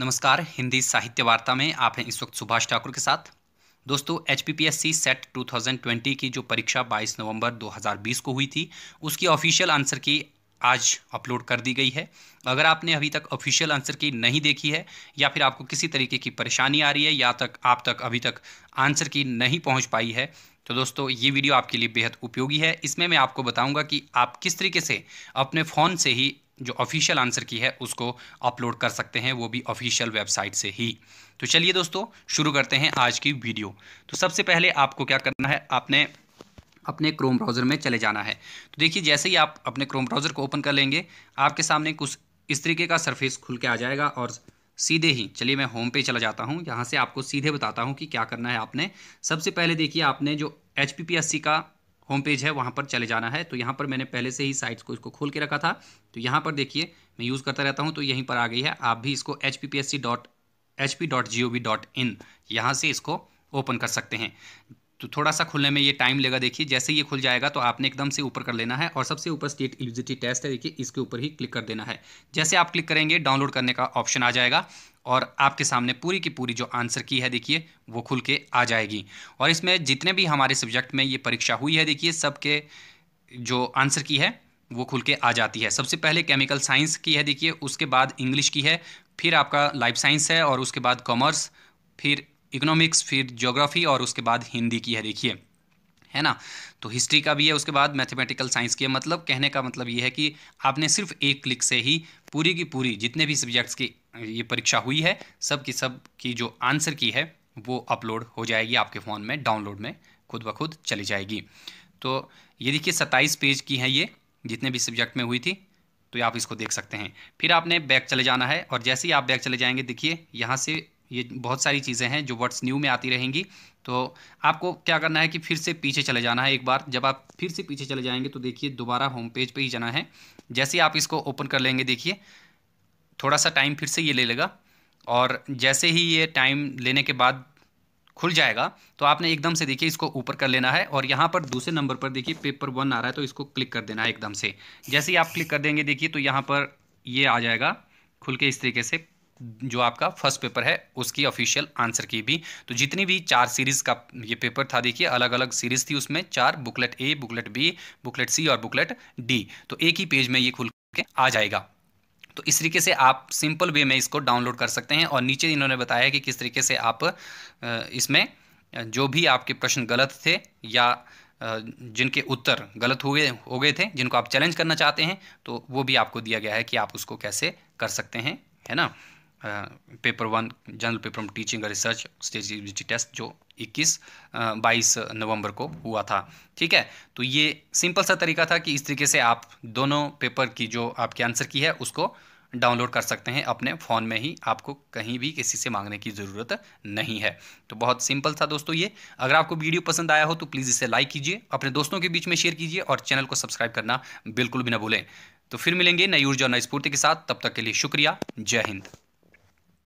नमस्कार हिंदी साहित्य वार्ता में आप हैं इस वक्त सुभाष ठाकुर के साथ दोस्तों एच सेट 2020 की जो परीक्षा 22 नवंबर 2020 को हुई थी उसकी ऑफिशियल आंसर की आज अपलोड कर दी गई है अगर आपने अभी तक ऑफिशियल आंसर की नहीं देखी है या फिर आपको किसी तरीके की परेशानी आ रही है या तक आप तक अभी तक आंसर की नहीं पहुंच पाई है तो दोस्तों ये वीडियो आपके लिए बेहद उपयोगी है इसमें मैं आपको बताऊंगा कि आप किस तरीके से अपने फ़ोन से ही जो ऑफिशियल आंसर की है उसको अपलोड कर सकते हैं वो भी ऑफिशियल वेबसाइट से ही तो चलिए दोस्तों शुरू करते हैं आज की वीडियो तो सबसे पहले आपको क्या करना है आपने अपने क्रोम ब्राउज़र में चले जाना है तो देखिए जैसे ही आप अपने क्रोम ब्राउज़र को ओपन कर लेंगे आपके सामने कुछ इस तरीके का सरफेस खुल के आ जाएगा और सीधे ही चलिए मैं होम पे चला जाता हूँ यहाँ से आपको सीधे बताता हूँ कि क्या करना है आपने सबसे पहले देखिए आपने जो एच का होम पेज है वहाँ पर चले जाना है तो यहाँ पर मैंने पहले से ही साइट्स को इसको खोल के रखा था तो यहाँ पर देखिए मैं यूज़ करता रहता हूँ तो यहीं पर आ गई है आप भी इसको H P P S C dot H P dot G O V dot in यहाँ से इसको ओपन कर सकते हैं तो थोड़ा सा खुलने में ये टाइम लेगा देखिए जैसे ये खुल जाएगा तो आपने एकदम से ऊपर कर लेना है और सबसे ऊपर स्टेट एलिजिबिलिटी टेस्ट है देखिए इसके ऊपर ही क्लिक कर देना है जैसे आप क्लिक करेंगे डाउनलोड करने का ऑप्शन आ जाएगा और आपके सामने पूरी की पूरी जो आंसर की है देखिए वो खुल के आ जाएगी और इसमें जितने भी हमारे सब्जेक्ट में ये परीक्षा हुई है देखिए सबके जो आंसर की है वो खुल के आ जाती है सबसे पहले केमिकल साइंस की है देखिए उसके बाद इंग्लिश की है फिर आपका लाइफ साइंस है और उसके बाद कॉमर्स फिर इकोनॉमिक्स फिर ज्योग्राफी और उसके बाद हिंदी की है देखिए है ना तो हिस्ट्री का भी है उसके बाद मैथमेटिकल साइंस की है मतलब कहने का मतलब ये है कि आपने सिर्फ एक क्लिक से ही पूरी की पूरी जितने भी सब्जेक्ट्स की ये परीक्षा हुई है सब की सब की जो आंसर की है वो अपलोड हो जाएगी आपके फ़ोन में डाउनलोड में खुद ब खुद चली जाएगी तो ये देखिए सत्ताईस पेज की है ये जितने भी सब्जेक्ट में हुई थी तो आप इसको देख सकते हैं फिर आपने बैक चले जाना है और जैसे ही आप बैक चले जाएंगे देखिए यहाँ से ये बहुत सारी चीज़ें हैं जो वर्ड्स न्यू में आती रहेंगी तो आपको क्या करना है कि फिर से पीछे चले जाना है एक बार जब आप फिर से पीछे चले जाएंगे तो देखिए दोबारा होम पेज पे ही जाना है जैसे ही आप इसको ओपन कर लेंगे देखिए थोड़ा सा टाइम फिर से ये ले लेगा और जैसे ही ये टाइम लेने के बाद खुल जाएगा तो आपने एकदम से देखिए इसको ऊपर कर लेना है और यहाँ पर दूसरे नंबर पर देखिए पेपर वन आ रहा है तो इसको क्लिक कर देना है एकदम से जैसे ही आप क्लिक कर देंगे देखिए तो यहाँ पर ये आ जाएगा खुल के इस तरीके से जो आपका फर्स्ट पेपर है उसकी ऑफिशियल आंसर की भी तो जितनी भी चार सीरीज़ का ये पेपर था देखिए अलग अलग सीरीज़ थी उसमें चार booklet A booklet B booklet C और बुकलेट डी तो एक ही पेज में ये खुल के आ जाएगा तो इस तरीके से आप सिंपल वे में इसको डाउनलोड कर सकते हैं और नीचे इन्होंने बताया कि किस तरीके से आप इसमें जो भी आपके प्रश्न गलत थे या जिनके उत्तर गलत हो गए हो गए थे जिनको आप चैलेंज करना चाहते हैं तो वो भी आपको दिया गया है कि आप उसको कैसे कर सकते हैं है ना paper one general paper teaching और रिसर्च स्टेज टेस्ट जो इक्कीस बाईस नवंबर को हुआ था ठीक है तो ये सिंपल सा तरीका था कि इस तरीके से आप दोनों पेपर की जो आपके आंसर की है उसको डाउनलोड कर सकते हैं अपने फ़ोन में ही आपको कहीं भी किसी से मांगने की ज़रूरत नहीं है तो बहुत सिंपल था दोस्तों ये अगर आपको वीडियो पसंद आया हो तो प्लीज़ इसे लाइक कीजिए अपने दोस्तों के बीच में शेयर कीजिए और चैनल को सब्सक्राइब करना बिल्कुल भी ना भूलें तो फिर मिलेंगे नई ऊर्जा नई स्फूर्ति के साथ तब तक के लिए शुक्रिया जय हिंद